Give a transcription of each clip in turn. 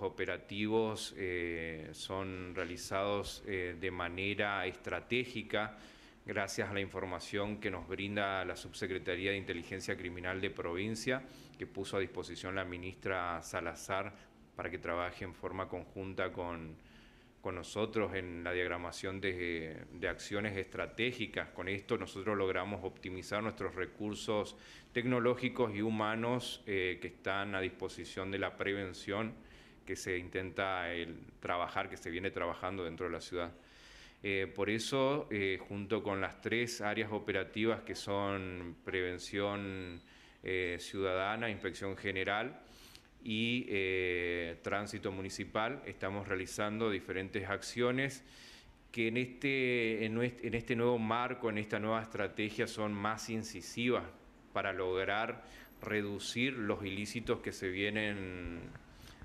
operativos eh, son realizados eh, de manera estratégica gracias a la información que nos brinda la Subsecretaría de Inteligencia Criminal de Provincia, que puso a disposición la ministra Salazar para que trabaje en forma conjunta con, nosotros en la diagramación de, acciones estratégicas. Con esto nosotros logramos optimizar nuestros recursos tecnológicos y humanos eh, que están a disposición de la prevención que se intenta el, trabajar, que se viene trabajando dentro de la ciudad. Eh, por eso, eh, junto con las tres áreas operativas que son prevención eh, ciudadana, inspección general y tránsito municipal, estamos realizando diferentes acciones que en este, en este nuevo marco, en esta nueva estrategia, son más incisivas para lograr reducir los ilícitos que se vienen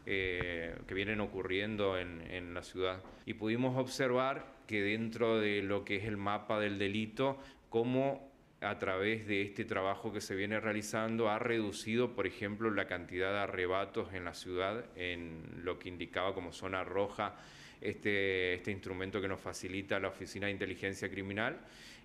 eh, que vienen ocurriendo en, en la ciudad. Y pudimos observar que dentro de lo que es el mapa del delito, cómo a través de este trabajo que se viene realizando, ha reducido, por ejemplo, la cantidad de arrebatos en la ciudad, en lo que indicaba como zona roja este, este instrumento que nos facilita la Oficina de Inteligencia Criminal.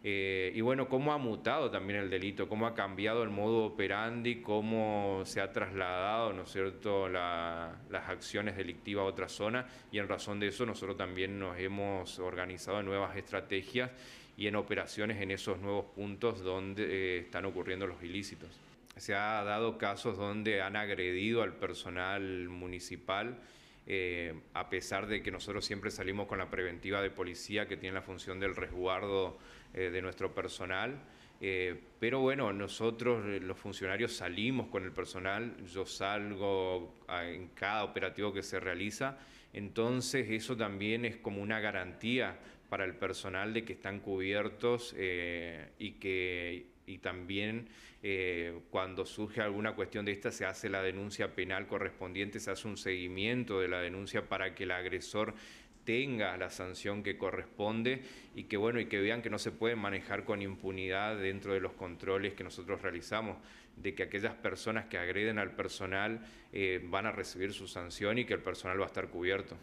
Eh, y bueno, cómo ha mutado también el delito, cómo ha cambiado el modo operandi, cómo se ha trasladado, ¿no es cierto?, las acciones delictivas a otra zona y en razón de eso nosotros también nos hemos organizado nuevas estrategias y en operaciones en esos nuevos puntos donde eh, están ocurriendo los ilícitos. Se ha dado casos donde han agredido al personal municipal, eh, a pesar de que nosotros siempre salimos con la preventiva de policía que tiene la función del resguardo eh, de nuestro personal. pero bueno, nosotros los funcionarios salimos con el personal, yo salgo en cada operativo que se realiza, entonces eso también es como una garantía para el personal de que están cubiertos eh, y que y también eh, cuando surge alguna cuestión de esta se hace la denuncia penal correspondiente, se hace un seguimiento de la denuncia para que el agresor tenga la sanción que corresponde y que bueno y que vean que no se puede manejar con impunidad dentro de los controles que nosotros realizamos de que aquellas personas que agreden al personal eh, van a recibir su sanción y que el personal va a estar cubierto.